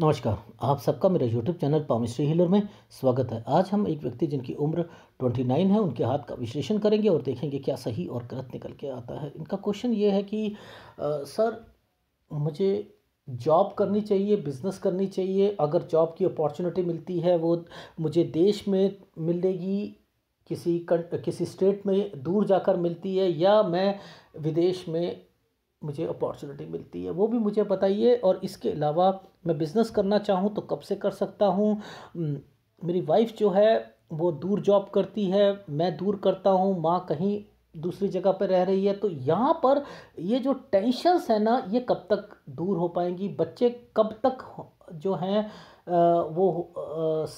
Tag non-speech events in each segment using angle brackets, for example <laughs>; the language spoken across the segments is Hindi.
नमस्कार आप सबका मेरे यूट्यूब चैनल पामिस्ट्री हिलर में स्वागत है आज हम एक व्यक्ति जिनकी उम्र 29 है उनके हाथ का विश्लेषण करेंगे और देखेंगे क्या सही और गलत निकल के आता है इनका क्वेश्चन ये है कि आ, सर मुझे जॉब करनी चाहिए बिज़नेस करनी चाहिए अगर जॉब की अपॉर्चुनिटी मिलती है वो मुझे देश में मिलेगी किसी कंट किसी स्टेट में दूर जाकर मिलती है या मैं विदेश में मुझे अपॉर्चुनिटी मिलती है वो भी मुझे बताइए और इसके अलावा मैं बिज़नेस करना चाहूँ तो कब से कर सकता हूँ मेरी वाइफ जो है वो दूर जॉब करती है मैं दूर करता हूँ माँ कहीं दूसरी जगह पर रह रही है तो यहाँ पर ये जो टेंशनस है ना ये कब तक दूर हो पाएंगी बच्चे कब तक जो हैं वो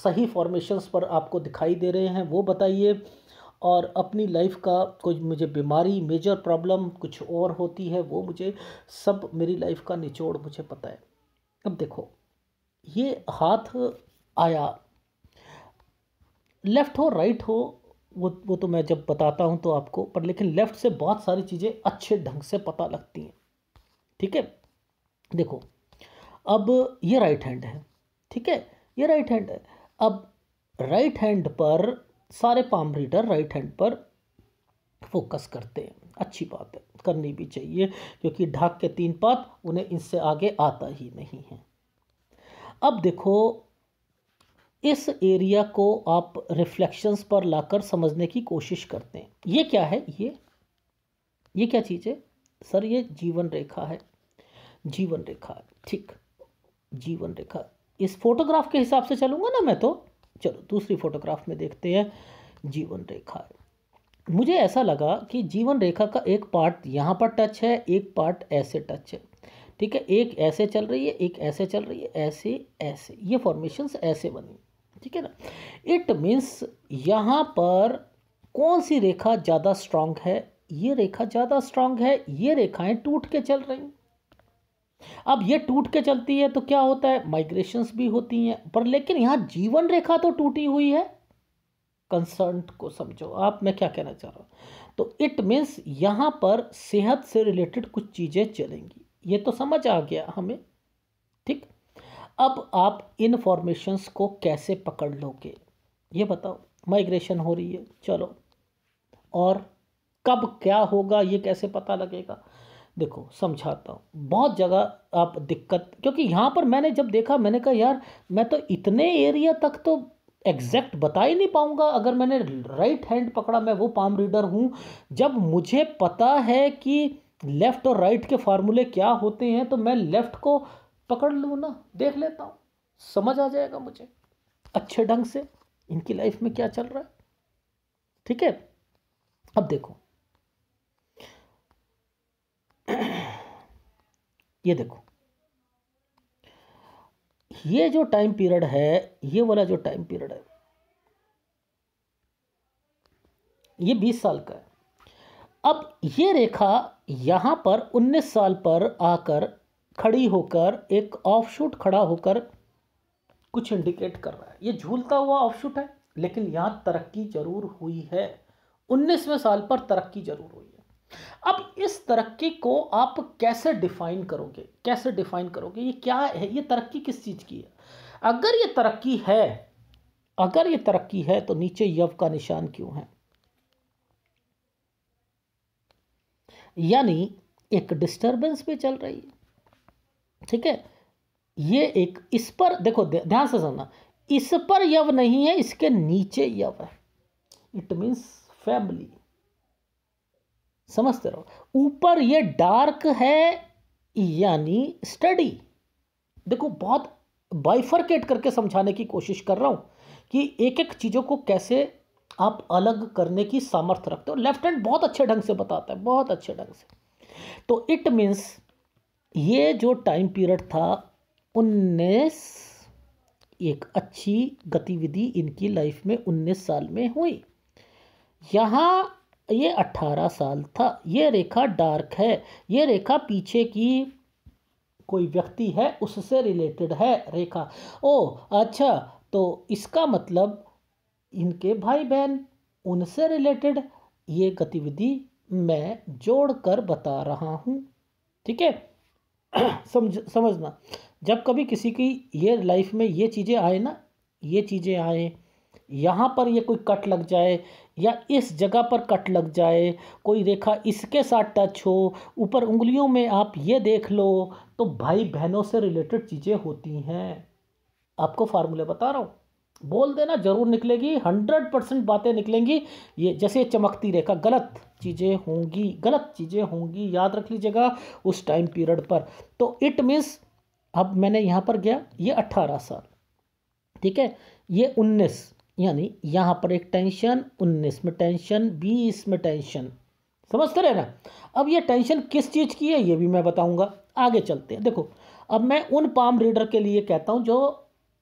सही फॉर्मेशंस पर आपको दिखाई दे रहे हैं वो बताइए और अपनी लाइफ का कोई मुझे बीमारी मेजर प्रॉब्लम कुछ और होती है वो मुझे सब मेरी लाइफ का निचोड़ मुझे पता है अब देखो ये हाथ आया लेफ़्ट हो राइट हो वो वो तो मैं जब बताता हूँ तो आपको पर लेकिन लेफ़्ट से बहुत सारी चीज़ें अच्छे ढंग से पता लगती हैं ठीक है देखो अब ये राइट हैंड है ठीक है ये राइट हैंड है अब राइट हैंड पर सारे पाम रीडर राइट हैंड पर फोकस करते हैं अच्छी बात है करनी भी चाहिए क्योंकि ढाक के तीन पात उन्हें इनसे आगे आता ही नहीं है अब देखो इस एरिया को आप रिफ्लेक्शंस पर लाकर समझने की कोशिश करते हैं ये क्या है ये ये क्या चीज़ है सर ये जीवन रेखा है जीवन रेखा ठीक जीवन रेखा इस फोटोग्राफ के हिसाब से चलूँगा ना मैं तो चलो दूसरी फोटोग्राफ में देखते हैं जीवन रेखा मुझे ऐसा लगा कि जीवन रेखा का एक पार्ट यहाँ पर टच है एक पार्ट ऐसे टच है ठीक है एक ऐसे चल रही है एक ऐसे चल रही है ऐसे ऐसे ये फॉर्मेशंस ऐसे बनी ठीक है ना इट मीन्स यहाँ पर कौन सी रेखा ज़्यादा स्ट्रांग है ये रेखा ज़्यादा स्ट्रांग है ये रेखाएं टूट के चल रही अब ये टूट के चलती है तो क्या होता है माइग्रेशंस भी होती हैं पर लेकिन यहाँ जीवन रेखा तो टूटी हुई है कंसर्न को समझो आप मैं क्या कहना चाह रहा हूँ तो इट मीन्स यहाँ पर सेहत से रिलेटेड कुछ चीज़ें चलेंगी ये तो समझ आ गया हमें ठीक अब आप इनफॉर्मेशंस को कैसे पकड़ लोगे ये बताओ माइग्रेशन हो रही है चलो और कब क्या होगा ये कैसे पता लगेगा देखो समझाता हूँ बहुत जगह आप दिक्कत क्योंकि यहाँ पर मैंने जब देखा मैंने कहा यार मैं तो इतने एरिया तक तो एग्जैक्ट बता ही नहीं पाऊंगा अगर मैंने राइट हैंड पकड़ा मैं वो पाम रीडर हूँ जब मुझे पता है कि लेफ़्ट और राइट के फार्मूले क्या होते हैं तो मैं लेफ़्ट को पकड़ लूँ ना देख लेता हूँ समझ आ जाएगा मुझे अच्छे ढंग से इनकी लाइफ में क्या चल रहा है ठीक है अब देखो ये देखो ये जो टाइम पीरियड है ये वाला जो टाइम पीरियड है ये बीस साल का है अब ये रेखा यहां पर उन्नीस साल पर आकर खड़ी होकर एक ऑफशूट खड़ा होकर कुछ इंडिकेट कर रहा है ये झूलता हुआ ऑफशूट है लेकिन यहां तरक्की जरूर हुई है उन्नीसवें साल पर तरक्की जरूर हुई अब इस तरक्की को आप कैसे डिफाइन करोगे कैसे डिफाइन करोगे ये क्या है ये तरक्की किस चीज़ की है अगर ये तरक्की है अगर ये तरक्की है तो नीचे यव का निशान क्यों है यानी एक डिस्टरबेंस पे चल रही है ठीक है ये एक इस पर देखो ध्यान से समझना इस पर यव नहीं है इसके नीचे यव है इट मीन्स फैमिली समझते रहो ऊपर ये डार्क है यानी स्टडी देखो बहुत बाइफरकेट करके समझाने की कोशिश कर रहा हूं कि एक एक चीज़ों को कैसे आप अलग करने की सामर्थ्य रखते हो लेफ्ट हैंड बहुत अच्छे ढंग से बताता है बहुत अच्छे ढंग से तो इट मीन्स ये जो टाइम पीरियड था उन्नीस एक अच्छी गतिविधि इनकी लाइफ में उन्नीस साल में हुई यहाँ ये 18 साल था ये रेखा डार्क है ये रेखा पीछे की कोई व्यक्ति है उससे रिलेटेड है रेखा ओ अच्छा तो इसका मतलब इनके भाई बहन उनसे रिलेटेड ये गतिविधि मैं जोड़कर बता रहा हूँ ठीक है <clears throat> समझ समझना जब कभी किसी की ये लाइफ में ये चीज़ें आए ना ये चीज़ें आए यहाँ पर ये कोई कट लग जाए या इस जगह पर कट लग जाए कोई रेखा इसके साथ टच हो ऊपर उंगलियों में आप ये देख लो तो भाई बहनों से रिलेटेड चीज़ें होती हैं आपको फार्मूले बता रहा हूँ बोल देना ज़रूर निकलेगी हंड्रेड परसेंट बातें निकलेंगी ये जैसे चमकती रेखा गलत चीज़ें होंगी गलत चीज़ें होंगी याद रख लीजिएगा उस टाइम पीरियड पर तो इट मीन्स अब मैंने यहाँ पर गया ये अट्ठारह साल ठीक है ये उन्नीस यानी यहाँ पर एक टेंशन उन्नीस में टेंशन बीस में टेंशन समझते रहे ना अब ये टेंशन किस चीज़ की है ये भी मैं बताऊँगा आगे चलते हैं देखो अब मैं उन पाम रीडर के लिए कहता हूँ जो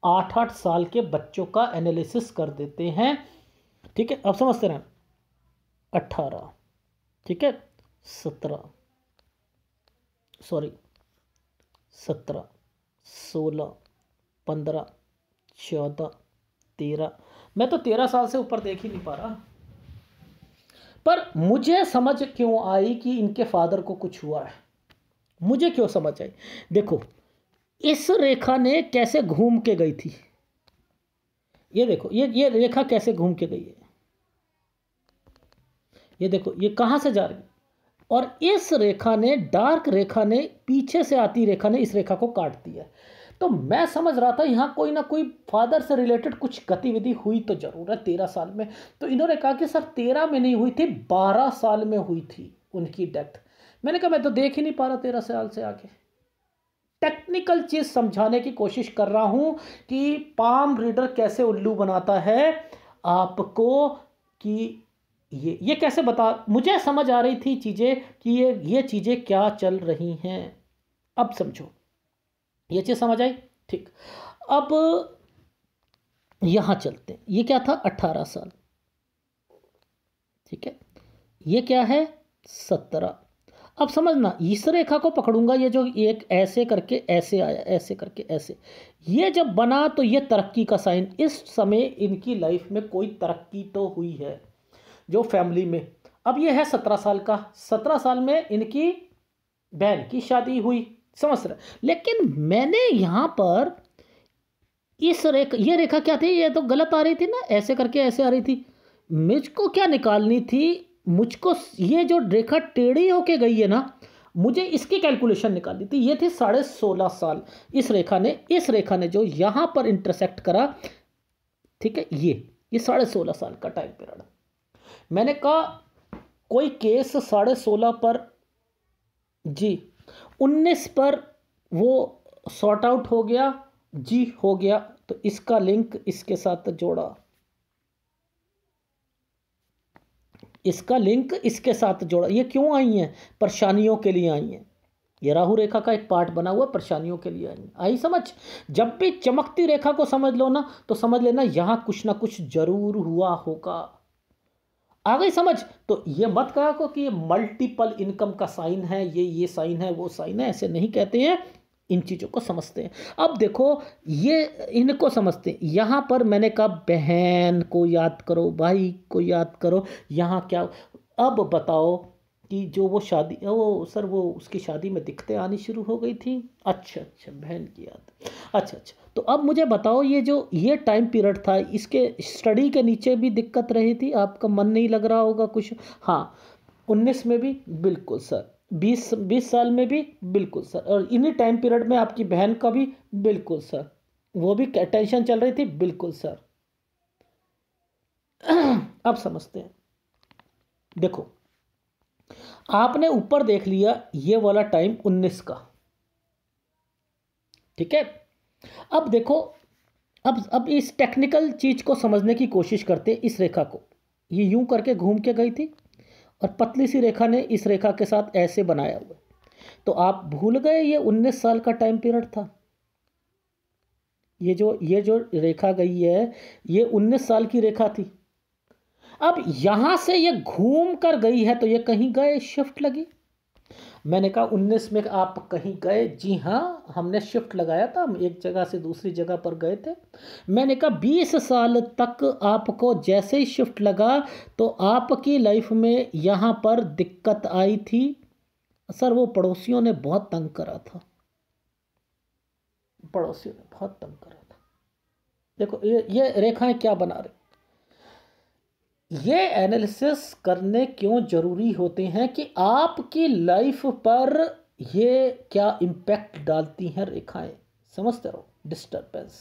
आठ आठ साल के बच्चों का एनालिसिस कर देते हैं ठीक है अब समझते रहे अट्ठारह ठीक है सत्रह सॉरी सत्रह सोलह पंद्रह चौदह तेरह मैं तो तेरह साल से ऊपर देख ही नहीं पा रहा पर मुझे समझ क्यों आई कि इनके फादर को कुछ हुआ है मुझे क्यों समझ आई देखो इस रेखा ने कैसे घूम के गई थी ये देखो ये ये रेखा कैसे घूम के गई है ये देखो ये कहां से जा रही है और इस रेखा ने डार्क रेखा ने पीछे से आती रेखा ने इस रेखा को काट दिया तो मैं समझ रहा था यहाँ कोई ना कोई फादर से रिलेटेड कुछ गतिविधि हुई तो ज़रूर है तेरह साल में तो इन्होंने कहा कि सर तेरह में नहीं हुई थी बारह साल में हुई थी उनकी डेथ मैंने कहा मैं तो देख ही नहीं पा रहा तेरह साल से आगे टेक्निकल चीज़ समझाने की कोशिश कर रहा हूं कि पाम रीडर कैसे उल्लू बनाता है आपको कि ये ये कैसे बता मुझे समझ आ रही थी चीज़ें कि ये ये चीज़ें क्या चल रही हैं अब समझो ये चीज़ समझ आई ठीक अब यहाँ चलते हैं ये क्या था अट्ठारह साल ठीक है ये क्या है सत्रह अब समझना इस रेखा को पकड़ूंगा ये जो एक ऐसे करके ऐसे आया ऐसे करके ऐसे ये जब बना तो ये तरक्की का साइन इस समय इनकी लाइफ में कोई तरक्की तो हुई है जो फैमिली में अब ये है सत्रह साल का सत्रह साल में इनकी बहन की शादी हुई समझ रहे लेकिन मैंने यहाँ पर इस रेखा ये रेखा क्या थी ये तो गलत आ रही थी ना ऐसे करके ऐसे आ रही थी मुझको क्या निकालनी थी मुझको ये जो रेखा टेढ़ी होके गई है ना मुझे इसकी कैलकुलेशन निकालनी थी ये थी साढ़े सोलह साल इस रेखा ने इस रेखा ने जो यहाँ पर इंटरसेक्ट करा ठीक है ये ये साढ़े सोलह साल का टाइम पीरियड मैंने कहा कोई केस साढ़े सोलह पर जी उन्नीस पर वो सॉर्ट आउट हो गया जी हो गया तो इसका लिंक इसके साथ जोड़ा इसका लिंक इसके साथ जोड़ा ये क्यों आई हैं परेशानियों के लिए आई हैं ये राहु रेखा का एक पार्ट बना हुआ परेशानियों के लिए आई आई समझ जब भी चमकती रेखा को समझ लो ना तो समझ लेना यहां कुछ ना कुछ जरूर हुआ होगा आ गई समझ तो ये मत कहा को कि ये मल्टीपल इनकम का साइन है ये ये साइन है वो साइन है ऐसे नहीं कहते हैं इन चीज़ों को समझते हैं अब देखो ये इनको समझते हैं यहाँ पर मैंने कहा बहन को याद करो भाई को याद करो यहाँ क्या अब बताओ कि जो वो शादी वो सर वो उसकी शादी में दिक्कतें आनी शुरू हो गई थी अच्छा अच्छा बहन की याद अच्छा अच्छा तो अब मुझे बताओ ये जो ये टाइम पीरियड था इसके स्टडी के नीचे भी दिक्कत रही थी आपका मन नहीं लग रहा होगा कुछ हाँ उन्नीस में भी बिल्कुल सर बीस बीस साल में भी बिल्कुल सर और इन्हीं टाइम पीरियड में आपकी बहन का भी बिल्कुल सर वो भी टेंशन चल रही थी बिल्कुल सर अब समझते हैं देखो आपने ऊपर देख लिया ये वाला टाइम उन्नीस का ठीक है अब देखो अब अब इस टेक्निकल चीज़ को समझने की कोशिश करते इस रेखा को ये यूं करके घूम के गई थी और पतली सी रेखा ने इस रेखा के साथ ऐसे बनाया हुआ तो आप भूल गए ये उन्नीस साल का टाइम पीरियड था ये जो ये जो रेखा गई है ये उन्नीस साल की रेखा थी अब यहां से ये घूम कर गई है तो ये कहीं गए शिफ्ट लगी मैंने कहा उन्नीस में आप कहीं गए जी हाँ हमने शिफ्ट लगाया था हम एक जगह से दूसरी जगह पर गए थे मैंने कहा बीस साल तक आपको जैसे ही शिफ्ट लगा तो आपकी लाइफ में यहाँ पर दिक्कत आई थी सर वो पड़ोसियों ने बहुत तंग करा था पड़ोसियों ने बहुत तंग करा था देखो ये ये रेखाएं क्या बना रही ये एनालिसिस करने क्यों ज़रूरी होते हैं कि आपकी लाइफ पर ये क्या इम्पैक्ट डालती हैं रेखाएं समझते रहो डिस्टर्बेंस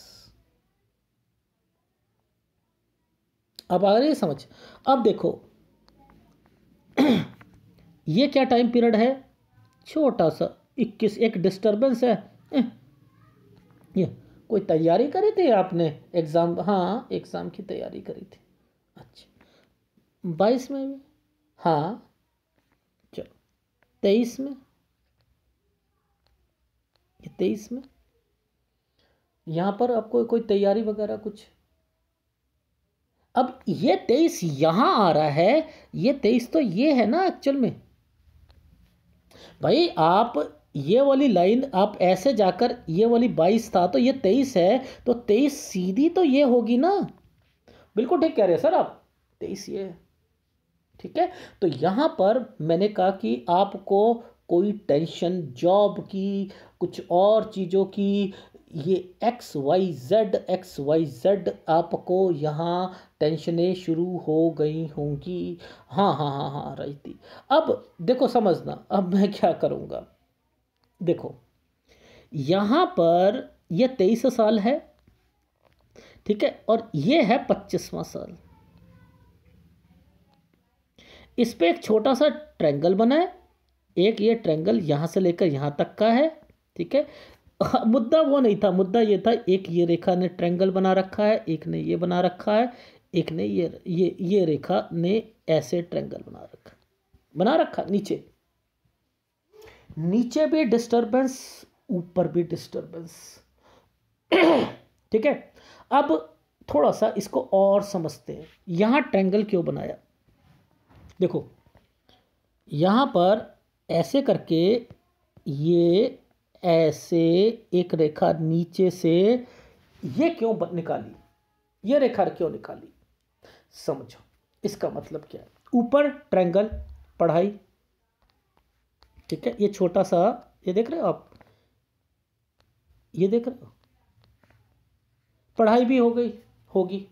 अब आ रही समझ अब देखो <clears throat> ये क्या टाइम पीरियड है छोटा सा इक्कीस एक डिस्टरबेंस है ये कोई तैयारी करी थी आपने एग्ज़ाम हाँ एग्ज़ाम की तैयारी करी थी बाईस में भी हाँ चलो तेईस में तेईस में यहाँ पर आपको कोई तैयारी वगैरह कुछ अब ये तेईस यहाँ आ रहा है ये तेईस तो ये है ना एक्चुअल में भाई आप ये वाली लाइन आप ऐसे जाकर ये वाली बाईस था तो ये तेईस है तो तेईस सीधी तो ये होगी ना बिल्कुल ठीक कह रहे हैं सर आप तेईस ये है ठीक है तो यहाँ पर मैंने कहा कि आपको कोई टेंशन जॉब की कुछ और चीज़ों की ये X Y Z X Y Z आपको यहाँ टेंशनें शुरू हो गई होंगी हाँ हाँ हाँ हाँ थी अब देखो समझना अब मैं क्या करूँगा देखो यहाँ पर यह तेईस साल है ठीक है और ये है पच्चीसवां साल इस पर एक छोटा सा ट्रेंगल बनाए एक ये ट्रेंगल यहाँ से लेकर यहाँ तक का है ठीक है <laughs> मुद्दा वो नहीं था मुद्दा ये था एक ये रेखा ने ट्रेंगल बना रखा है एक ने ये बना रखा है एक ने ये ये ये रेखा ने ऐसे ट्रेंगल बना रखा बना रखा नीचे नीचे भी डिस्टरबेंस ऊपर भी डिस्टरबेंस <clears throat> ठीक है अब थोड़ा सा इसको और समझते हैं यहाँ ट्रेंगल क्यों बनाया देखो यहाँ पर ऐसे करके ये ऐसे एक रेखा नीचे से ये क्यों निकाली ये रेखा क्यों निकाली समझो इसका मतलब क्या है ऊपर ट्रैंगल पढ़ाई ठीक है ये छोटा सा ये देख रहे हो आप ये देख रहे हो पढ़ाई भी हो गई होगी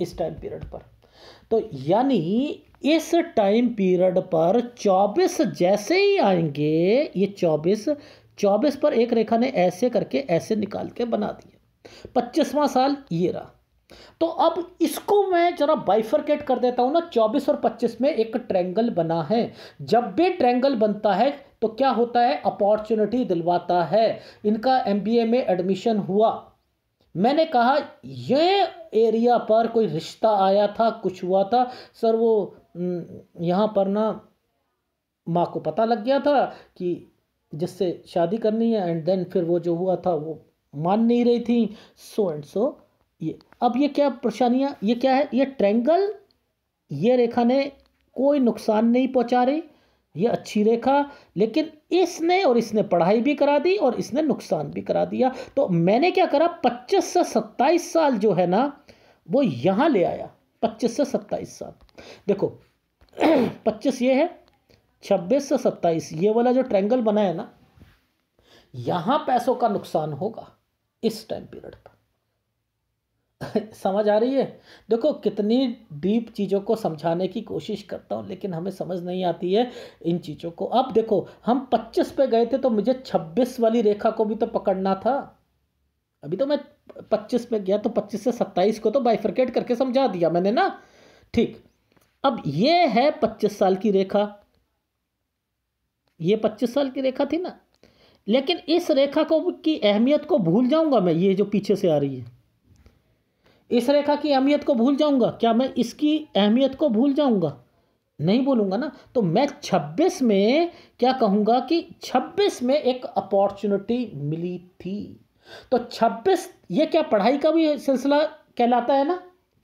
इस टाइम पीरियड पर तो यानी इस टाइम पीरियड पर 24 जैसे ही आएंगे ये 24 24 पर एक रेखा ने ऐसे करके ऐसे निकाल के बना दिया पच्चीसवां साल ये रहा तो अब इसको मैं जरा बाइफरकेट कर देता हूँ ना 24 और 25 में एक ट्रेंगल बना है जब भी ट्रेंगल बनता है तो क्या होता है अपॉर्चुनिटी दिलवाता है इनका एमबीए में एडमिशन हुआ मैंने कहा यह एरिया पर कोई रिश्ता आया था कुछ हुआ था सर वो यहाँ पर ना माँ को पता लग गया था कि जिससे शादी करनी है एंड देन फिर वो जो हुआ था वो मान नहीं रही थी सो एंड सो ये अब ये क्या परेशानियाँ ये क्या है ये ट्रेंगल ये रेखा ने कोई नुकसान नहीं पहुँचा रही ये अच्छी रेखा लेकिन इसने और इसने पढ़ाई भी करा दी और इसने नुकसान भी करा दिया तो मैंने क्या करा पच्चीस से सत्ताईस साल जो है ना वो यहाँ ले आया पच्चीस से सत्ताईस साल देखो <clears throat> पच्चीस ये है छब्बीस से सत्ताईस ये वाला जो ट्रैंगल बना है ना यहां पैसों का नुकसान होगा इस टाइम पीरियड पर <laughs> समझ आ रही है देखो कितनी डीप चीज़ों को समझाने की कोशिश करता हूं लेकिन हमें समझ नहीं आती है इन चीज़ों को अब देखो हम 25 पे गए थे तो मुझे 26 वाली रेखा को भी तो पकड़ना था अभी तो मैं पच्चीस पे गया तो पच्चीस से सत्ताईस को तो बाइफरकेट करके समझा दिया मैंने ना ठीक अब ये है पच्चीस साल की रेखा ये पच्चीस साल की रेखा थी ना लेकिन इस रेखा को की अहमियत को भूल जाऊंगा मैं ये जो पीछे से आ रही है इस रेखा की अहमियत को भूल जाऊंगा क्या मैं इसकी अहमियत को भूल जाऊंगा नहीं बोलूंगा ना तो मैं 26 में क्या कहूंगा कि 26 में एक अपॉर्चुनिटी मिली थी तो 26 ये क्या पढ़ाई का भी सिलसिला कहलाता है ना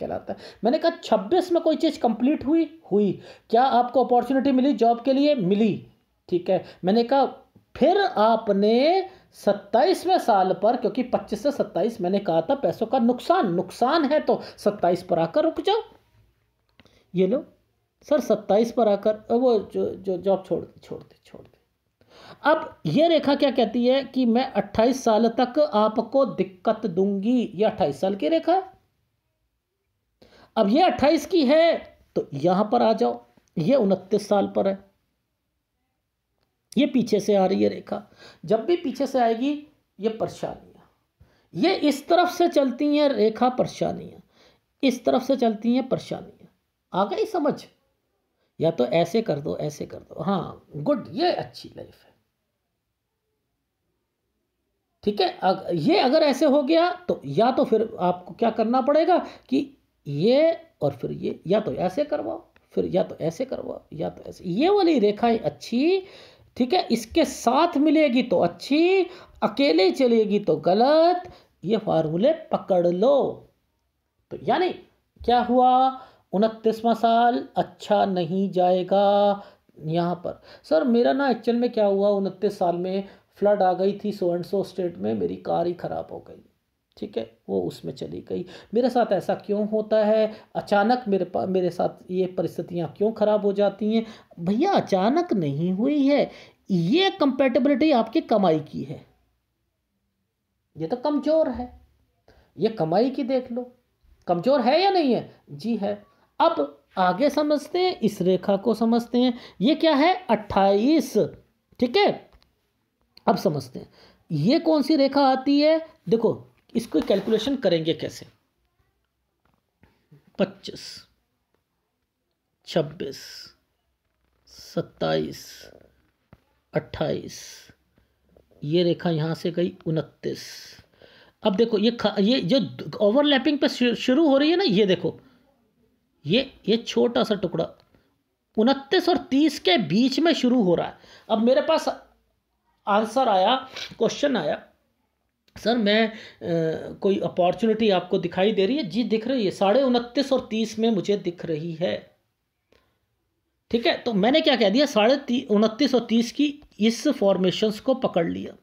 कहलाता है मैंने कहा छब्बीस में कोई चीज़ कंप्लीट हुई हुई क्या आपको अपॉर्चुनिटी मिली जॉब के लिए मिली ठीक है मैंने कहा फिर आपने सत्ताईसवें साल पर क्योंकि पच्चीस से सत्ताईस मैंने कहा था पैसों का नुकसान नुकसान है तो सत्ताईस पर आकर रुक जाओ ये लो सर सत्ताईस पर आकर वो जो जो जॉब छोड़ छोड़ दीजिए अब ये रेखा क्या कहती है कि मैं 28 साल तक आपको दिक्कत दूंगी ये 28 साल की रेखा है अब ये 28 की है तो यहां पर आ जाओ ये 29 साल पर है ये पीछे से आ रही है रेखा जब भी पीछे से आएगी ये परेशानियां ये इस तरफ से चलती हैं रेखा परेशानियां इस तरफ से चलती हैं परेशानियां आ गई समझ या तो ऐसे कर दो ऐसे कर दो हाँ गुड ये अच्छी लाइफ है ठीक है ये अगर ऐसे हो गया तो या तो फिर आपको क्या करना पड़ेगा कि ये और फिर ये या तो ऐसे करवाओ फिर या तो ऐसे करवाओ या तो ऐसे ये वाली रेखाएं अच्छी ठीक है इसके साथ मिलेगी तो अच्छी अकेले चलेगी तो गलत ये फार्मूले पकड़ लो तो यानी क्या हुआ उनतीसवां साल अच्छा नहीं जाएगा यहाँ पर सर मेरा ना एक्चुअल में क्या हुआ उनतीस साल में फ्लड आ गई थी सो एंड सो स्टेट में मेरी कार ही ख़राब हो गई ठीक है वो उसमें चली गई मेरे साथ ऐसा क्यों होता है अचानक मेरे पा मेरे साथ ये परिस्थितियाँ क्यों ख़राब हो जाती हैं भैया अचानक नहीं हुई है ये कंपेटेबिलिटी आपकी कमाई की है ये तो कमज़ोर है ये कमाई की देख लो कमज़ोर है या नहीं है जी है अब आगे समझते हैं इस रेखा को समझते हैं ये क्या है अट्ठाईस ठीक है अब समझते हैं ये कौन सी रेखा आती है देखो इसको कैलकुलेशन करेंगे कैसे पच्चीस छब्बीस सत्ताईस अट्ठाईस ये रेखा यहाँ से गई उनतीस अब देखो ये खा, ये जो ओवरलैपिंग पे शुरू हो रही है ना ये देखो ये ये छोटा सा टुकड़ा उनतीस और तीस के बीच में शुरू हो रहा है अब मेरे पास आंसर आया क्वेश्चन आया सर मैं आ, कोई अपॉर्चुनिटी आपको दिखाई दे रही है जी दिख रही है साढ़े उनतीस और तीस में मुझे दिख रही है ठीक है तो मैंने क्या कह दिया साढ़े उनतीस और तीस की इस फॉर्मेशंस को पकड़ लिया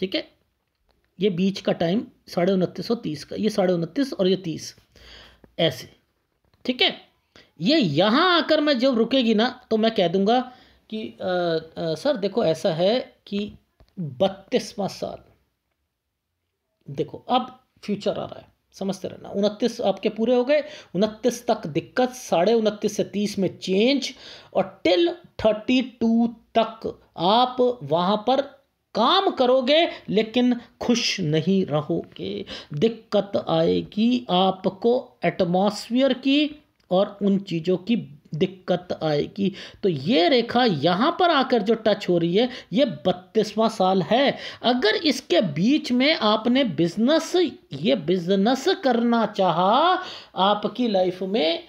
ठीक है ये बीच का टाइम साढ़े उनतीस और तीस का ये साढ़े उनतीस और ये तीस ऐसे ठीक है ये यहाँ आकर मैं जब रुकेगी ना तो मैं कह दूंगा कि आ, आ, सर देखो ऐसा है कि बत्तीसवा साल देखो अब फ्यूचर आ रहा है समझते रहना उनतीस आपके पूरे हो गए उनतीस तक दिक्कत साढ़े उनतीस से तीस में चेंज और टिल थर्टी टू तक आप वहां पर काम करोगे लेकिन खुश नहीं रहोगे दिक्कत आएगी आपको एटमॉस्फेयर की और उन चीज़ों की दिक्कत आएगी तो ये रेखा यहाँ पर आकर जो टच हो रही है ये बत्तीसवां साल है अगर इसके बीच में आपने बिजनेस ये बिजनेस करना चाहा आपकी लाइफ में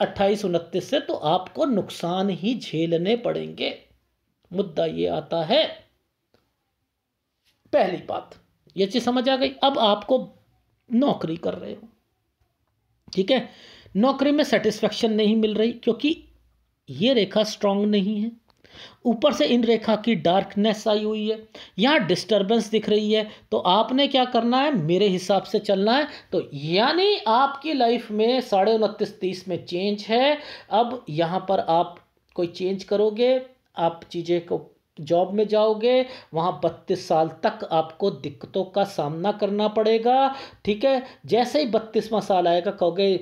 अट्ठाईस उनतीस से तो आपको नुकसान ही झेलने पड़ेंगे मुद्दा ये आता है पहली बात ये चीज समझ आ गई अब आपको नौकरी कर रहे हो ठीक है नौकरी में सेटिस्फेक्शन नहीं मिल रही क्योंकि ये रेखा स्ट्रांग नहीं है ऊपर से इन रेखा की डार्कनेस आई हुई है यहाँ डिस्टरबेंस दिख रही है तो आपने क्या करना है मेरे हिसाब से चलना है तो यानी आपकी लाइफ में साढ़े उनतीस तीस में चेंज है अब यहाँ पर आप कोई चेंज करोगे आप चीज़ें को जॉब में जाओगे वहाँ बत्तीस साल तक आपको दिक्कतों का सामना करना पड़ेगा ठीक है जैसे ही बत्तीसवां साल आएगा कहोगे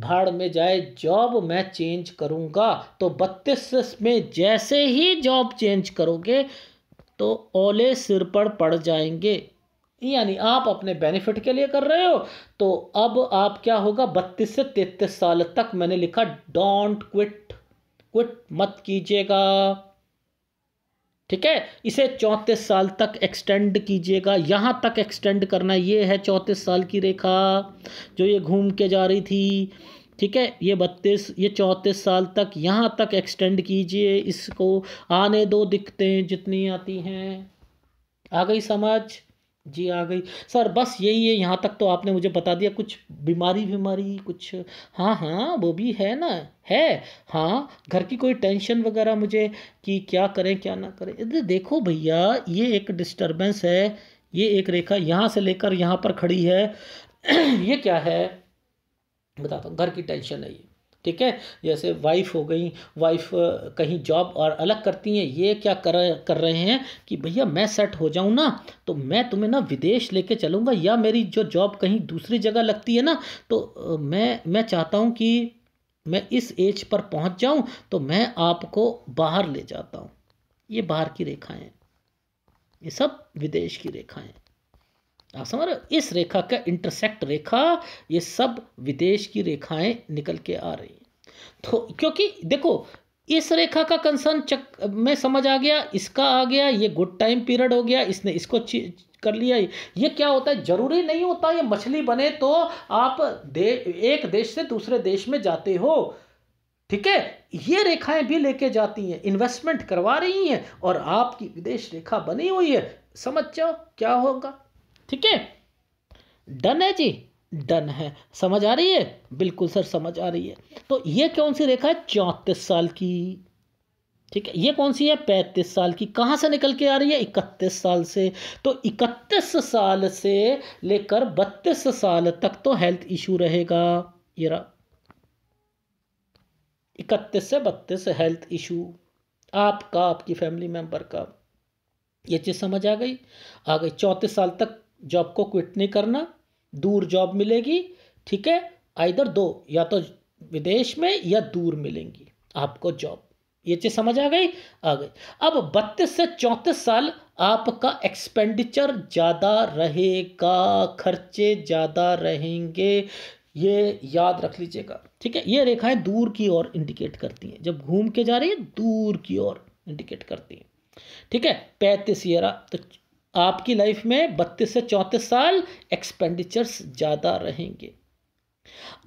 भाड़ में जाए जॉब मैं चेंज करूँगा तो बत्तीस में जैसे ही जॉब चेंज करोगे तो ओले सिर पर पड़ जाएंगे यानी आप अपने बेनिफिट के लिए कर रहे हो तो अब आप क्या होगा बत्तीस से तैतीस साल तक मैंने लिखा डोंट क्विट क्विट मत कीजिएगा ठीक है इसे चौंतीस साल तक एक्सटेंड कीजिएगा यहाँ तक एक्सटेंड करना ये है चौंतीस साल की रेखा जो ये घूम के जा रही थी ठीक है ये बत्तीस ये चौंतीस साल तक यहाँ तक एक्सटेंड कीजिए इसको आने दो दिखते जितनी आती हैं आ गई समझ जी आ गई सर बस यही है यहाँ तक तो आपने मुझे बता दिया कुछ बीमारी बीमारी कुछ हाँ हाँ वो भी है ना है हाँ घर की कोई टेंशन वगैरह मुझे कि क्या करें क्या ना करें इधर देखो भैया ये एक डिस्टरबेंस है ये एक रेखा यहाँ से लेकर यहाँ पर खड़ी है <clears throat> ये क्या है बताता हूँ घर की टेंशन है ये ठीक है जैसे वाइफ हो गई वाइफ कहीं जॉब और अलग करती हैं ये क्या कर कर रहे हैं कि भैया मैं सेट हो जाऊँ ना तो मैं तुम्हें ना विदेश लेके चलूँगा या मेरी जो जॉब कहीं दूसरी जगह लगती है ना तो मैं मैं चाहता हूँ कि मैं इस एज पर पहुँच जाऊँ तो मैं आपको बाहर ले जाता हूँ ये बाहर की रेखाएँ ये सब विदेश की रेखाएँ आप हाँ, समझ रहे इस रेखा का इंटरसेक्ट रेखा ये सब विदेश की रेखाएं निकल के आ रही तो क्योंकि देखो इस रेखा का कंसर्न चक में समझ आ गया इसका आ गया ये गुड टाइम पीरियड हो गया इसने इसको कर लिया ये क्या होता है जरूरी नहीं होता ये मछली बने तो आप दे एक देश से दूसरे देश में जाते हो ठीक है ये रेखाएं भी लेके जाती हैं इन्वेस्टमेंट करवा रही हैं और आपकी विदेश रेखा बनी हुई है समझ जाओ क्या होगा ठीक है डन है जी डन है समझ आ रही है बिल्कुल सर समझ आ रही है तो ये कौन सी रेखा है चौंतीस साल की ठीक है ये कौन सी है पैंतीस साल की कहाँ से निकल के आ रही है इकतीस साल से तो इकतीस साल से लेकर बत्तीस साल तक तो हेल्थ इशू रहेगा ये रहा इकतीस से बत्तीस हेल्थ इशू आपका आपकी फैमिली मेंबर का ये चीज़ समझ आ गई आ गई चौंतीस साल तक जॉब को क्विट नहीं करना दूर जॉब मिलेगी ठीक है आइधर दो या तो विदेश में या दूर मिलेंगी आपको जॉब ये चीज़ समझ आ गई आ गई अब बत्तीस से चौंतीस साल आपका एक्सपेंडिचर ज़्यादा रहेगा खर्चे ज़्यादा रहेंगे ये याद रख लीजिएगा ठीक है ये रेखाएं दूर की ओर इंडिकेट करती हैं जब घूम के जा रही है दूर की ओर इंडिकेट करती हैं ठीक है पैंतीस ईयर तो आपकी लाइफ में बत्तीस से चौंतीस साल एक्सपेंडिचर्स ज़्यादा रहेंगे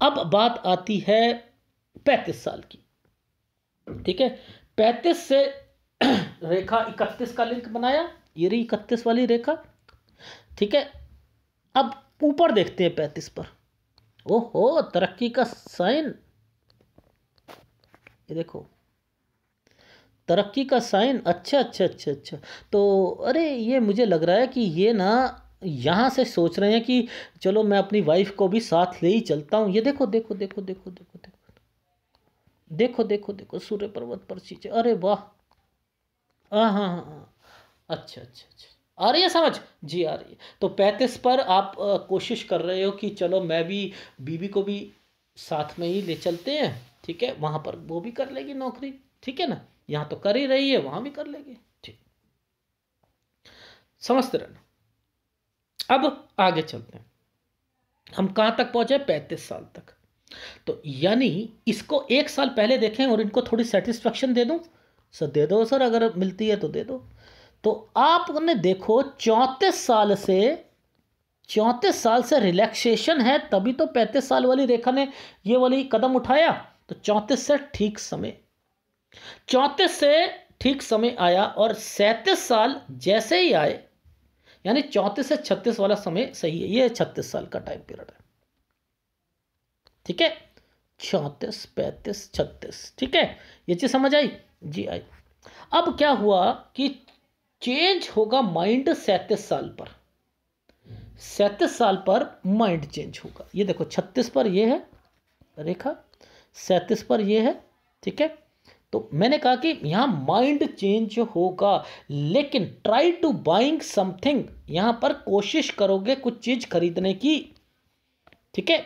अब बात आती है पैंतीस साल की ठीक है पैंतीस से <clears throat> रेखा इकतीस का लिंक बनाया ये रही इकतीस वाली रेखा ठीक है अब ऊपर देखते हैं पैंतीस पर ओहो तरक्की का साइन ये देखो तरक्की का साइन अच्छा अच्छा अच्छा अच्छा तो अरे ये मुझे लग रहा है कि ये ना यहाँ से सोच रहे हैं कि चलो मैं अपनी वाइफ को भी साथ ले ही चलता हूँ ये देखो देखो देखो देखो देखो देखो देखो देखो देखो सूर्य पर्वत पर चीजें अरे वाह हाँ हाँ हाँ अच्छा अच्छा अच्छा आ रही है समझ जी आ रही है तो पैंतीस पर आप आ, कोशिश कर रहे हो कि चलो मैं भी बीवी को भी साथ में ही ले चलते हैं ठीक है वहाँ पर वो भी कर लेगी नौकरी ठीक है ना यहां तो कर ही रही है वहां भी कर लेंगे ठीक समझते रहना अब आगे चलते हैं हम कहां तक पहुंचे पैंतीस साल तक तो यानी इसको एक साल पहले देखें और इनको थोड़ी सेटिस्फेक्शन दे दूं सर दे दो सर अगर मिलती है तो दे दो तो आपने देखो चौंतीस साल से चौंतीस साल से रिलैक्सेशन है तभी तो पैंतीस साल वाली रेखा ने ये वाली कदम उठाया तो चौंतीस से ठीक समय चौंतीस से ठीक समय आया और सैंतीस साल जैसे ही आए यानी चौंतीस से छत्तीस वाला समय सही है ये छत्तीस साल का टाइम पीरियड है ठीक है चौंतीस पैंतीस छत्तीस ठीक है ये चीज़ समझ आई जी आई अब क्या हुआ कि चेंज होगा माइंड सैंतीस साल पर सैंतीस साल पर माइंड चेंज होगा ये देखो छत्तीस पर ये है रेखा सैंतीस पर ये है ठीक है तो मैंने कहा कि यहाँ माइंड चेंज होगा लेकिन ट्राई टू बाइंग समथिंग यहाँ पर कोशिश करोगे कुछ चीज़ खरीदने की ठीक है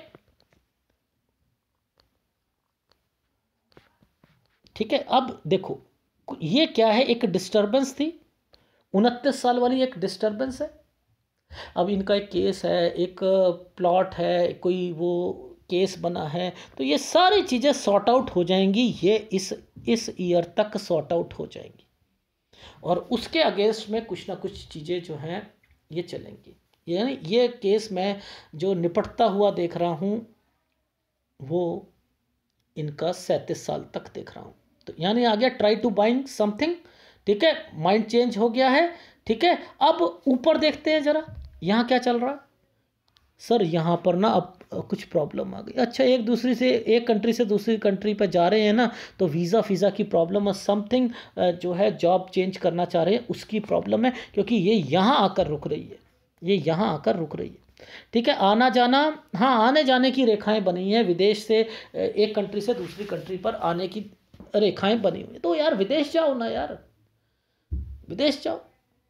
ठीक है अब देखो ये क्या है एक डिस्टरबेंस थी उनतीस साल वाली एक डिस्टरबेंस है अब इनका एक केस है एक प्लॉट है कोई वो केस बना है तो ये सारी चीज़ें सॉर्ट आउट हो जाएंगी ये इस इस ईयर तक सॉर्ट आउट हो जाएंगी और उसके अगेंस्ट में कुछ ना कुछ चीज़ें जो हैं ये चलेंगी यानी ये केस मैं जो निपटता हुआ देख रहा हूँ वो इनका सैंतीस साल तक देख रहा हूँ तो यानी आ गया ट्राई टू बाइंग समथिंग ठीक है माइंड चेंज हो गया है ठीक है अब ऊपर देखते हैं ज़रा यहाँ क्या चल रहा है सर यहाँ पर ना अब कुछ प्रॉब्लम आ गई अच्छा एक दूसरी से एक कंट्री से दूसरी कंट्री पर जा रहे हैं ना तो वीज़ा फ़ीज़ा की प्रॉब्लम और समथिंग जो है जॉब चेंज करना चाह रहे हैं उसकी प्रॉब्लम है क्योंकि ये यहाँ आकर रुक रही है ये यहाँ आकर रुक रही है ठीक है आना जाना हाँ आने जाने की रेखाएँ बनी हैं विदेश से एक कंट्री से दूसरी कंट्री पर आने की रेखाएँ बनी हुई तो यार विदेश जाओ ना यार विदेश जाओ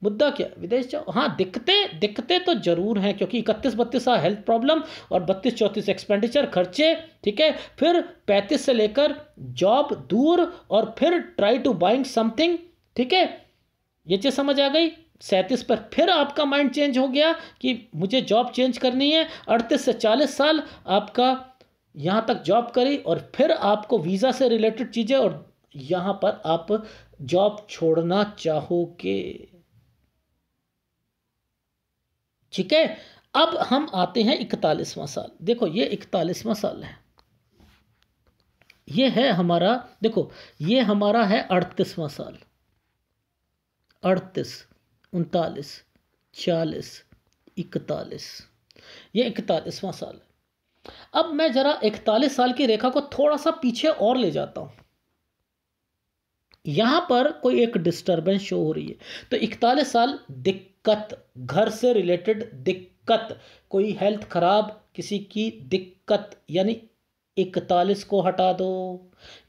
मुद्दा क्या विदेश जाओ हाँ दिखते दिखते तो जरूर हैं क्योंकि इकतीस बत्तीस हेल्थ प्रॉब्लम और बत्तीस चौंतीस एक्सपेंडिचर खर्चे ठीक है फिर पैंतीस से लेकर जॉब दूर और फिर ट्राई टू बाइंग समथिंग ठीक है ये चीज़ समझ आ गई सैंतीस पर फिर आपका माइंड चेंज हो गया कि मुझे जॉब चेंज करनी है अड़तीस से चालीस साल आपका यहाँ तक जॉब करी और फिर आपको वीज़ा से रिलेटेड चीज़ें और यहाँ पर आप जॉब छोड़ना चाहोगे ठीक है अब हम आते हैं इकतालीसवां साल देखो ये इकतालीसवां साल है ये है हमारा देखो ये हमारा है अड़तीसवां साल अड़तीस उनतालीस चालीस इकतालीस ये इकतालीसवां साल है अब मैं ज़रा इकतालीस साल की रेखा को थोड़ा सा पीछे और ले जाता हूं यहां पर कोई एक डिस्टरबेंस शो हो रही है तो इकतालीस साल दिख दिक्कत घर से रिलेटेड दिक्कत कोई हेल्थ खराब किसी की दिक्कत यानी इकतालीस को हटा दो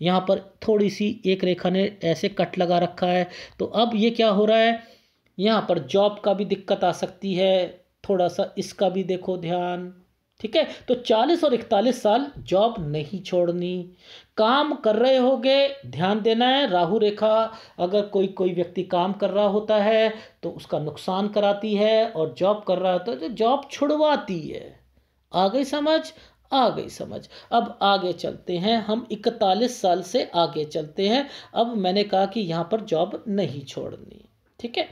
यहाँ पर थोड़ी सी एक रेखा ने ऐसे कट लगा रखा है तो अब ये क्या हो रहा है यहाँ पर जॉब का भी दिक्कत आ सकती है थोड़ा सा इसका भी देखो ध्यान ठीक है तो 40 और 41 साल जॉब नहीं छोड़नी काम कर रहे होगे ध्यान देना है राहु रेखा अगर कोई कोई व्यक्ति काम कर रहा होता है तो उसका नुकसान कराती है और जॉब कर रहा होता है तो जॉब छुड़वाती है आ गई समझ आ गई समझ अब आगे चलते हैं हम 41 साल से आगे चलते हैं अब मैंने कहा कि यहाँ पर जॉब नहीं छोड़नी ठीक है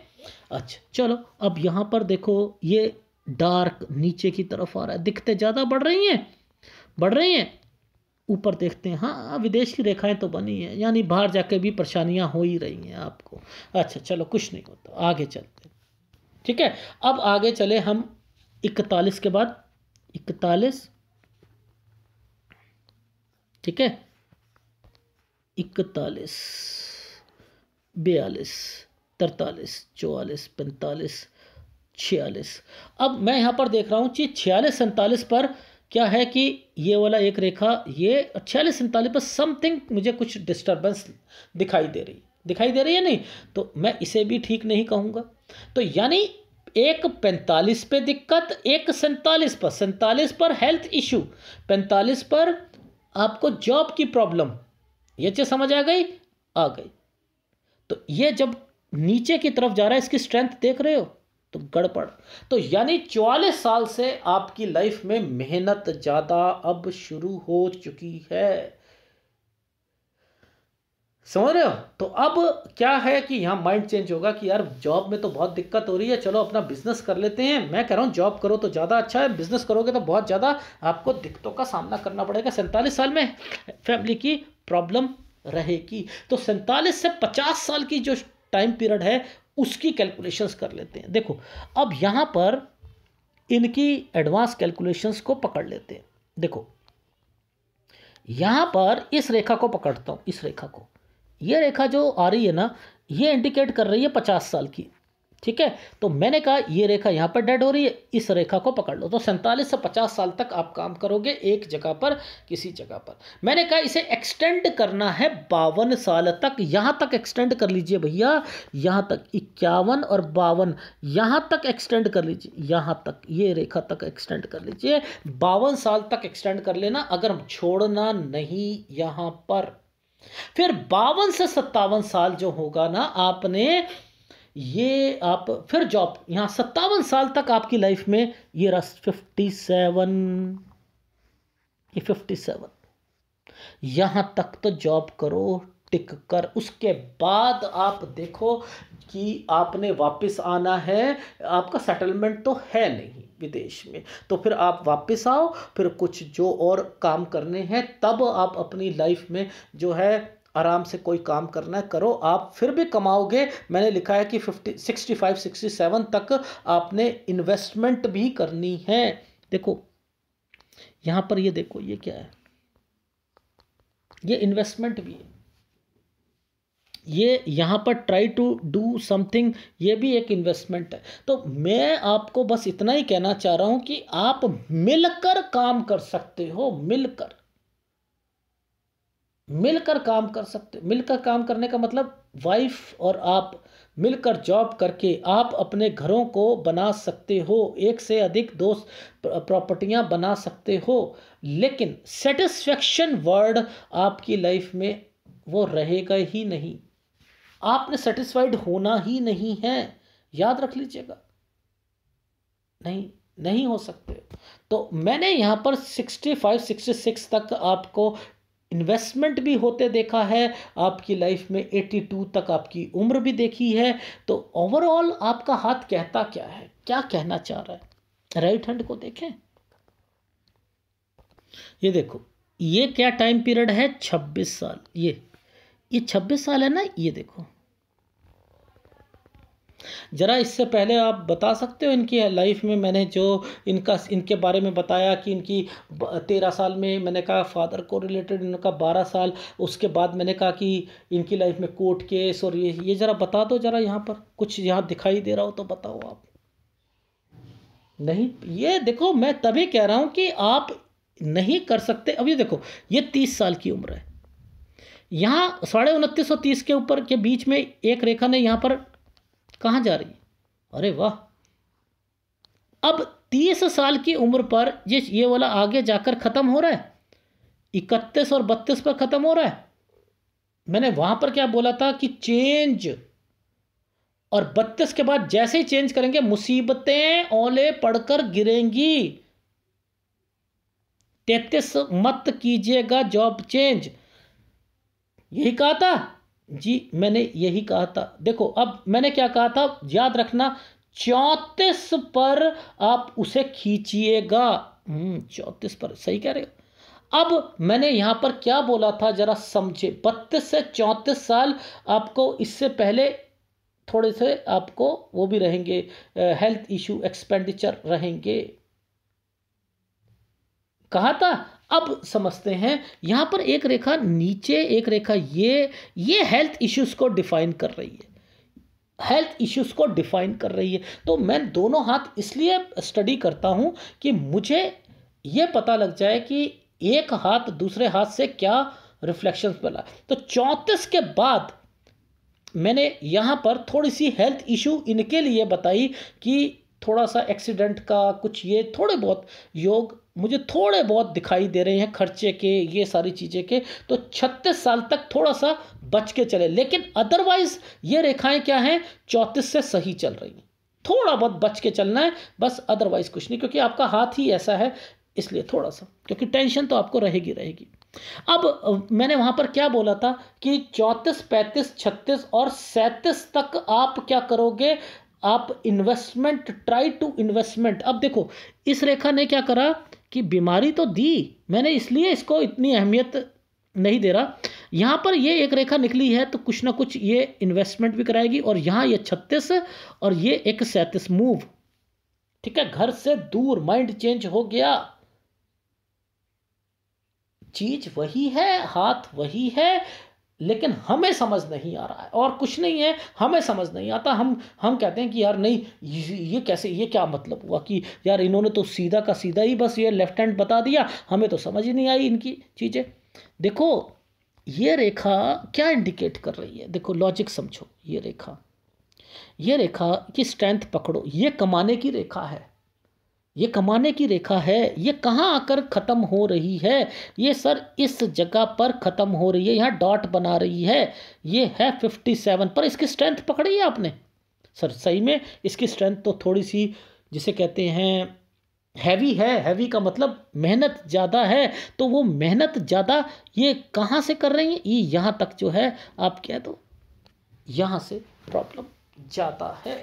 अच्छा चलो अब यहाँ पर देखो ये डार्क नीचे की तरफ आ रहा है दिखते ज़्यादा बढ़ रही हैं बढ़ रही हैं ऊपर देखते हैं हाँ, हाँ विदेश की रेखाएं तो बनी हैं यानी बाहर जाके भी परेशानियां हो ही रही हैं आपको अच्छा चलो कुछ नहीं होता आगे चलते ठीक है अब आगे चले हम इकतालीस के बाद इकतालीस ठीक है इकतालीस बयालीस तरतालीस चौवालीस पैंतालीस छियालीस अब मैं यहाँ पर देख रहा हूँ कि छियालीस सैंतालीस पर क्या है कि ये वाला एक रेखा ये छियालीस सैंतालीस पर समथिंग मुझे कुछ डिस्टर्बेंस दिखाई दे रही दिखाई दे रही है नहीं तो मैं इसे भी ठीक नहीं कहूँगा तो यानी एक पैंतालीस पे दिक्कत एक सैंतालीस पर सैंतालीस पर हेल्थ इशू पैंतालीस पर आपको जॉब की प्रॉब्लम ये चीज़ समझ आ गई आ गई तो ये जब नीचे की तरफ जा रहा है इसकी स्ट्रेंथ देख रहे हो तो गड़बड़ तो यानी चौवालीस साल से आपकी लाइफ में मेहनत ज़्यादा अब शुरू हो चुकी है समझ रहे हो तो अब क्या है कि यहां माइंड चेंज होगा कि यार जॉब में तो बहुत दिक्कत हो रही है चलो अपना बिजनेस कर लेते हैं मैं कह रहा हूं जॉब करो तो ज़्यादा अच्छा है बिजनेस करोगे तो बहुत ज़्यादा आपको दिक्कतों का सामना करना पड़ेगा सैंतालीस साल में फैमिली की प्रॉब्लम रहेगी तो सैंतालीस से पचास साल की जो टाइम पीरियड है उसकी कैलकुलेशंस कर लेते हैं देखो अब यहाँ पर इनकी एडवांस कैलकुलेशंस को पकड़ लेते हैं देखो यहाँ पर इस रेखा को पकड़ता हूँ इस रेखा को ये रेखा जो आ रही है ना ये इंडिकेट कर रही है पचास साल की ठीक है तो मैंने कहा ये रेखा यहाँ पर डेड हो रही है इस रेखा को पकड़ लो तो सैंतालीस से पचास साल तक आप काम करोगे एक जगह पर किसी जगह पर मैंने कहा इसे एक्सटेंड करना है बावन साल तक यहाँ तक एक्सटेंड कर लीजिए भैया यहाँ तक इक्यावन और बावन यहाँ तक एक्सटेंड कर लीजिए यहाँ तक ये रेखा तक एक्सटेंड कर लीजिए बावन साल तक एक्सटेंड कर लेना अगर छोड़ना नहीं यहाँ पर फिर बावन से सत्तावन साल जो होगा ना आपने ये आप फिर जॉब यहाँ सत्तावन साल तक आपकी लाइफ में ये रस फिफ्टी सेवन ये फिफ्टी सेवन यहाँ तक तो जॉब करो टिक कर उसके बाद आप देखो कि आपने वापस आना है आपका सेटलमेंट तो है नहीं विदेश में तो फिर आप वापस आओ फिर कुछ जो और काम करने हैं तब आप अपनी लाइफ में जो है आराम से कोई काम करना है करो आप फिर भी कमाओगे मैंने लिखा है कि fifty sixty five sixty seven तक आपने इन्वेस्टमेंट भी करनी है देखो यहां पर ये देखो ये क्या है ये इन्वेस्टमेंट भी है ये यहाँ पर ट्राई टू डू समथिंग ये भी एक इन्वेस्टमेंट है तो मैं आपको बस इतना ही कहना चाह रहा हूँ कि आप मिलकर काम कर सकते हो मिलकर मिलकर काम कर सकते मिलकर काम करने का मतलब वाइफ और आप मिलकर जॉब करके आप अपने घरों को बना सकते हो एक से अधिक दो प्रॉपर्टियां बना सकते हो लेकिन सेटिस्फेक्शन वर्ड आपकी लाइफ में वो रहेगा ही नहीं आपने सेटिस्फाइड होना ही नहीं है याद रख लीजिएगा नहीं नहीं हो सकते तो मैंने यहाँ पर 65, 66 तक आपको इन्वेस्टमेंट भी होते देखा है आपकी लाइफ में 82 तक आपकी उम्र भी देखी है तो ओवरऑल आपका हाथ कहता क्या है क्या कहना चाह रहा है राइट हैंड को देखें ये देखो ये क्या टाइम पीरियड है 26 साल ये ये 26 साल है ना ये देखो ज़रा इससे पहले आप बता सकते हो इनकी लाइफ में मैंने जो इनका इनके बारे में बताया कि इनकी तेरह साल में मैंने कहा फादर को रिलेटेड इनका बारह साल उसके बाद मैंने कहा कि इनकी लाइफ में कोर्ट केस और ये ये ज़रा बता दो ज़रा यहाँ पर कुछ यहाँ दिखाई दे रहा हो तो बताओ आप नहीं ये देखो मैं तभी कह रहा हूँ कि आप नहीं कर सकते अब ये देखो ये तीस साल की उम्र है यहाँ साढ़े उनतीस सौ तीस के ऊपर के बीच में एक रेखा ने यहाँ पर कहाँ जा रही अरे वाह अब तीस साल की उम्र पर ये ये वाला आगे जाकर ख़त्म हो रहा है इकतीस और बत्तीस पर ख़त्म हो रहा है मैंने वहाँ पर क्या बोला था कि चेंज और बत्तीस के बाद जैसे ही चेंज करेंगे मुसीबतें ओले पड़कर गिरेंगी तैतीस मत कीजिएगा जॉब चेंज यही कहा था जी मैंने यही कहा था देखो अब मैंने क्या कहा था याद रखना चौंतीस पर आप उसे खींचिएगा हम्म, चौंतीस पर सही कह रहे हो अब मैंने यहां पर क्या बोला था ज़रा समझे बत्तीस से चौंतीस साल आपको इससे पहले थोड़े से आपको वो भी रहेंगे हेल्थ इश्यू एक्सपेंडिचर रहेंगे कहा था अब समझते हैं यहाँ पर एक रेखा नीचे एक रेखा ये ये हेल्थ इश्यूज को डिफाइन कर रही है हेल्थ इश्यूज को डिफाइन कर रही है तो मैं दोनों हाथ इसलिए स्टडी करता हूँ कि मुझे ये पता लग जाए कि एक हाथ दूसरे हाथ से क्या रिफ्लेक्शन बना तो चौंतीस के बाद मैंने यहाँ पर थोड़ी सी हेल्थ इशू इनके लिए बताई कि थोड़ा सा एक्सीडेंट का कुछ ये थोड़े बहुत योग मुझे थोड़े बहुत दिखाई दे रहे हैं खर्चे के ये सारी चीज़ें के तो छत्तीस साल तक थोड़ा सा बच के चले लेकिन अदरवाइज ये रेखाएं क्या हैं चौंतीस से सही चल रही हैं थोड़ा बहुत बच के चलना है बस अदरवाइज कुछ नहीं क्योंकि आपका हाथ ही ऐसा है इसलिए थोड़ा सा क्योंकि टेंशन तो आपको रहेगी रहेगी अब मैंने वहाँ पर क्या बोला था कि चौंतीस पैंतीस छत्तीस और सैंतीस तक आप क्या करोगे आप इन्वेस्टमेंट ट्राई टू इन्वेस्टमेंट अब देखो इस रेखा ने क्या करा कि बीमारी तो दी मैंने इसलिए इसको इतनी अहमियत नहीं दे रहा यहाँ पर ये एक रेखा निकली है तो कुछ ना कुछ ये इन्वेस्टमेंट भी कराएगी और यहाँ ये छत्तीस और ये एक सैंतीस मूव ठीक है घर से दूर माइंड चेंज हो गया चीज वही है हाथ वही है लेकिन हमें समझ नहीं आ रहा है और कुछ नहीं है हमें समझ नहीं आता हम हम कहते हैं कि यार नहीं ये कैसे ये क्या मतलब हुआ कि यार इन्होंने तो सीधा का सीधा ही बस ये लेफ्ट हैंड बता दिया हमें तो समझ ही नहीं आई इनकी चीज़ें देखो ये रेखा क्या इंडिकेट कर रही है देखो लॉजिक समझो ये रेखा ये रेखा की स्ट्रेंथ पकड़ो ये कमाने की रेखा है ये कमाने की रेखा है ये कहाँ आकर ख़त्म हो रही है ये सर इस जगह पर ख़त्म हो रही है यहाँ डॉट बना रही है ये है फिफ्टी सेवन पर इसकी स्ट्रेंथ पकड़ी है आपने सर सही में इसकी स्ट्रेंथ तो थोड़ी सी जिसे कहते हैं हैवी है हैवी का मतलब मेहनत ज़्यादा है तो वो मेहनत ज़्यादा ये कहाँ से कर रही है ये यहाँ तक जो है आप कह दो यहाँ से प्रॉब्लम ज़्यादा है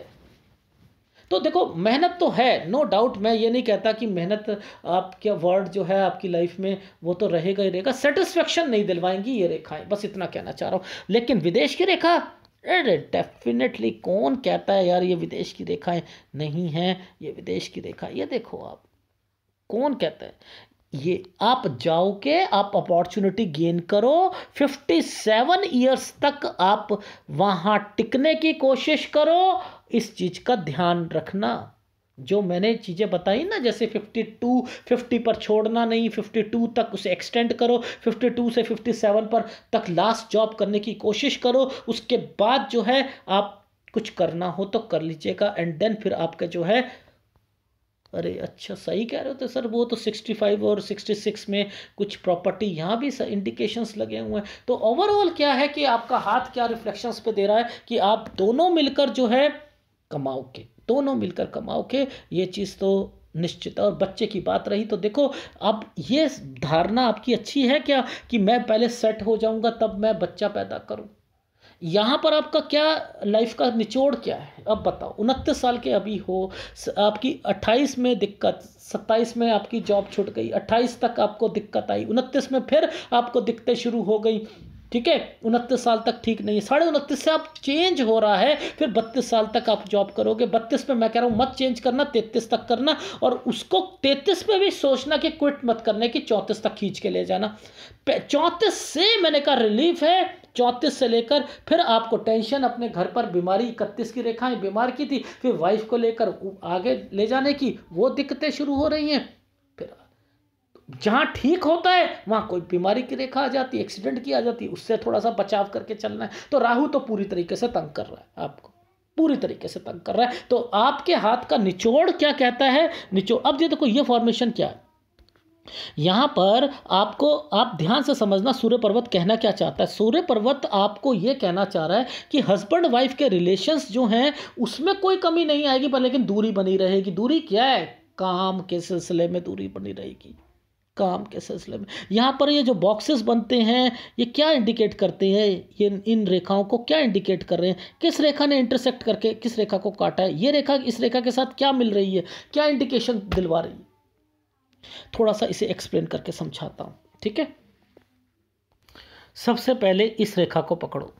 तो देखो मेहनत तो है नो डाउट मैं ये नहीं कहता कि मेहनत आपका वर्ड जो है आपकी लाइफ में वो तो रहेगा ही रहेगा सेटिस्फेक्शन नहीं दिलवाएंगी ये रेखाएं बस इतना कहना चाह रहा हूँ लेकिन विदेश की रेखा अरे डेफिनेटली कौन कहता है यार ये विदेश की रेखाएं नहीं हैं ये विदेश की रेखा ये देखो आप कौन कहता है ये आप जाओ के आप अपॉर्चुनिटी गेन करो 57 इयर्स तक आप वहाँ टिकने की कोशिश करो इस चीज़ का ध्यान रखना जो मैंने चीज़ें बताई ना जैसे 52 50 पर छोड़ना नहीं 52 तक उसे एक्सटेंड करो 52 से 57 पर तक लास्ट जॉब करने की कोशिश करो उसके बाद जो है आप कुछ करना हो तो कर लीजिएगा एंड देन फिर आपका जो है अरे अच्छा सही कह रहे हो तो सर वो तो 65 और 66 में कुछ प्रॉपर्टी यहाँ भी इंडिकेशंस लगे हुए हैं तो ओवरऑल क्या है कि आपका हाथ क्या रिफ्लेक्शंस पे दे रहा है कि आप दोनों मिलकर जो है कमाओ के दोनों मिलकर कमाओ के ये चीज़ तो निश्चित और बच्चे की बात रही तो देखो अब ये धारणा आपकी अच्छी है क्या कि मैं पहले सेट हो जाऊंगा तब मैं बच्चा पैदा करूं यहाँ पर आपका क्या लाइफ का निचोड़ क्या है अब बताओ उनतीस साल के अभी हो आपकी अट्ठाईस में दिक्कत सत्ताईस में आपकी जॉब छूट गई अट्ठाईस तक आपको दिक्कत आई उनतीस में फिर आपको दिक्कतें शुरू हो गई ठीक है उनतीस साल तक ठीक नहीं है साढ़े उनतीस से आप चेंज हो रहा है फिर बत्तीस साल तक आप जॉब करोगे बत्तीस में मैं कह रहा हूँ मत चेंज करना तैतीस तक करना और उसको तैतीस पे भी सोचना कि क्विट मत करने की चौंतीस तक खींच के ले जाना चौंतीस से मैंने कहा रिलीफ है चौंतीस से लेकर फिर आपको टेंशन अपने घर पर बीमारी इकतीस की रेखाएं बीमार की थी फिर वाइफ को लेकर आगे ले जाने की वो दिक्कतें शुरू हो रही हैं जहाँ ठीक होता है वहाँ कोई बीमारी की रेखा आ जाती है एक्सीडेंट की आ जाती है उससे थोड़ा सा बचाव करके चलना है तो राहु तो पूरी तरीके से तंग कर रहा है आपको पूरी तरीके से तंग कर रहा है तो आपके हाथ का निचोड़ क्या कहता है निचोड़ अब ये देखो ये फॉर्मेशन क्या है यहां पर आपको आप ध्यान से समझना सूर्य पर्वत कहना क्या चाहता है सूर्य पर्वत आपको यह कहना चाह रहा है कि हस्बैंड वाइफ के रिलेशंस जो हैं उसमें कोई कमी नहीं आएगी पर लेकिन दूरी बनी रहेगी दूरी क्या है काम के सिलसिले में दूरी बनी रहेगी काम के सिलसिले में यहाँ पर ये जो बॉक्सेस बनते हैं ये क्या इंडिकेट करते हैं ये इन रेखाओं को क्या इंडिकेट कर रहे हैं किस रेखा ने इंटरसेक्ट करके किस रेखा को काटा है ये रेखा इस रेखा के साथ क्या मिल रही है क्या इंडिकेशन दिलवा रही है थोड़ा सा इसे एक्सप्लेन करके समझाता हूँ ठीक है सबसे पहले इस रेखा को पकड़ो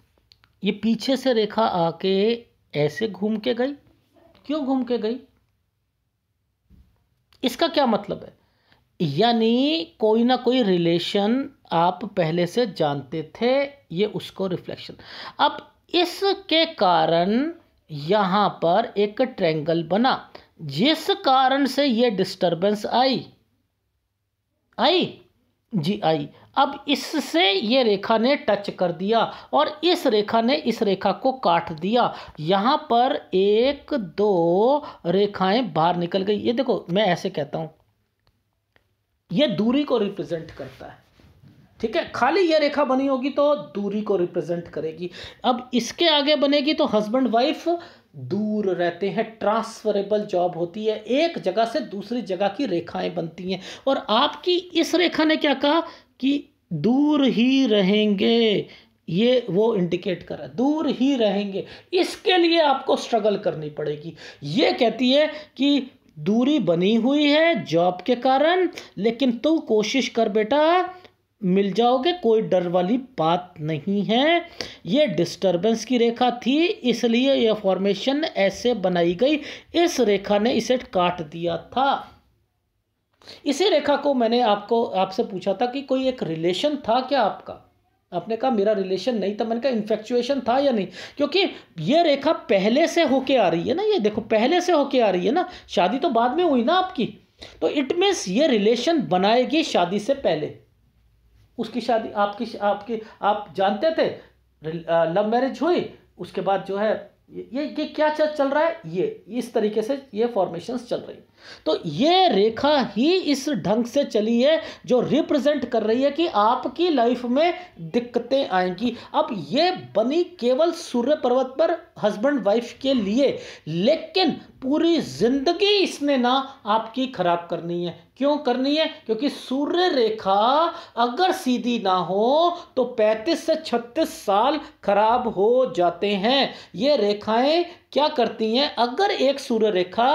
ये पीछे से रेखा आके ऐसे घूम के गई क्यों घूम के गई इसका क्या मतलब है यानी कोई ना कोई रिलेशन आप पहले से जानते थे ये उसको रिफ्लेक्शन अब इसके कारण यहाँ पर एक ट्रेंगल बना जिस कारण से ये डिस्टरबेंस आई आई जी आई अब इससे ये रेखा ने टच कर दिया और इस रेखा ने इस रेखा को काट दिया यहाँ पर एक दो रेखाएं बाहर निकल गई ये देखो मैं ऐसे कहता हूँ यह दूरी को रिप्रेजेंट करता है ठीक है खाली ये रेखा बनी होगी तो दूरी को रिप्रेजेंट करेगी अब इसके आगे बनेगी तो हस्बैंड वाइफ दूर रहते हैं ट्रांसफरेबल जॉब होती है एक जगह से दूसरी जगह की रेखाएं बनती हैं और आपकी इस रेखा ने क्या कहा कि दूर ही रहेंगे ये वो इंडिकेट है दूर ही रहेंगे इसके लिए आपको स्ट्रगल करनी पड़ेगी ये कहती है कि दूरी बनी हुई है जॉब के कारण लेकिन तू कोशिश कर बेटा मिल जाओगे कोई डर वाली बात नहीं है ये डिस्टरबेंस की रेखा थी इसलिए यह फॉर्मेशन ऐसे बनाई गई इस रेखा ने इसे काट दिया था इसी रेखा को मैंने आपको आपसे पूछा था कि कोई एक रिलेशन था क्या आपका आपने कहा मेरा रिलेशन नहीं था मैंने कहा इन्फेक्चुएशन था या नहीं क्योंकि ये रेखा पहले से होके आ रही है ना ये देखो पहले से होके आ रही है ना शादी तो बाद में हुई ना आपकी तो इट मीन्स ये रिलेशन बनाएगी शादी से पहले उसकी शादी आपकी आपकी आप जानते थे लव मैरिज हुई उसके बाद जो है ये ये क्या चल रहा है ये इस तरीके से ये फॉर्मेशंस चल रही तो ये रेखा ही इस ढंग से चली है जो रिप्रेजेंट कर रही है कि आपकी लाइफ में दिक्कतें आएंगी अब ये बनी केवल सूर्य पर्वत पर हस्बैंड वाइफ के लिए लेकिन पूरी जिंदगी इसने ना आपकी खराब करनी है क्यों करनी है क्योंकि सूर्य रेखा अगर सीधी ना हो तो 35 से 36 साल खराब हो जाते हैं ये रेखाएं क्या करती हैं अगर एक सूर्य रेखा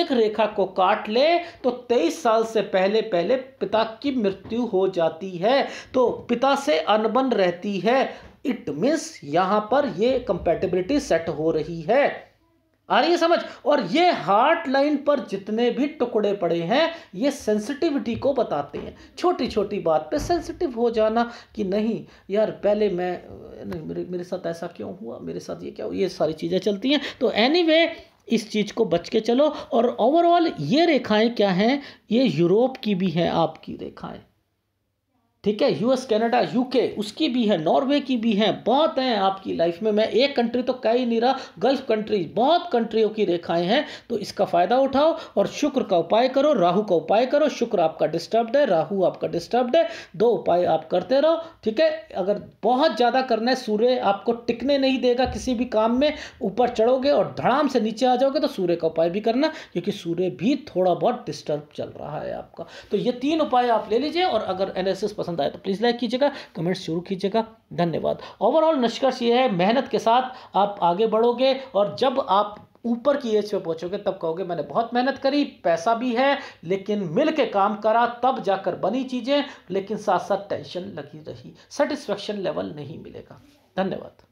एक रेखा को काट ले तो तेईस साल से पहले पहले पिता की मृत्यु हो जाती है तो पिता से अनबन रहती है इट मीन्स यहाँ पर ये कंपेटेबिलिटी सेट हो रही है आ रही है समझ और ये हार्ट लाइन पर जितने भी टुकड़े पड़े हैं ये सेंसिटिविटी को बताते हैं छोटी छोटी बात पे सेंसिटिव हो जाना कि नहीं यार पहले मैं नहीं मेरे मेरे साथ ऐसा क्यों हुआ मेरे साथ ये क्या हुआ ये सारी चीज़ें चलती हैं तो एनी anyway, इस चीज़ को बच के चलो और ओवरऑल ये रेखाएं क्या हैं ये यूरोप की भी हैं आपकी रेखाएं ठीक है यूएस कनाडा यूके उसकी भी है नॉर्वे की भी है बहुत हैं आपकी लाइफ में मैं एक कंट्री तो कह ही नहीं रहा गल्फ कंट्रीज बहुत कंट्रियों की रेखाएं हैं तो इसका फ़ायदा उठाओ और शुक्र का उपाय करो राहु का उपाय करो शुक्र आपका डिस्टर्ब है राहु आपका डिस्टर्ब है दो उपाय आप करते रहो ठीक है अगर बहुत ज़्यादा करना है सूर्य आपको टिकने नहीं देगा किसी भी काम में ऊपर चढ़ोगे और धड़ाम से नीचे आ जाओगे तो सूर्य का उपाय भी करना क्योंकि सूर्य भी थोड़ा बहुत डिस्टर्ब चल रहा है आपका तो ये तीन उपाय आप ले लीजिए और अगर एनालिसिस पसंद पसंद आए तो प्लीज़ लाइक कीजिएगा कमेंट जरूर कीजिएगा धन्यवाद ओवरऑल निष्कर्ष ये है मेहनत के साथ आप आगे बढ़ोगे और जब आप ऊपर की एज पे पहुंचोगे तब कहोगे मैंने बहुत मेहनत करी पैसा भी है लेकिन मिल के काम करा तब जाकर बनी चीज़ें लेकिन साथ साथ टेंशन लगी रही सेटिस्फेक्शन लेवल नहीं मिलेगा धन्यवाद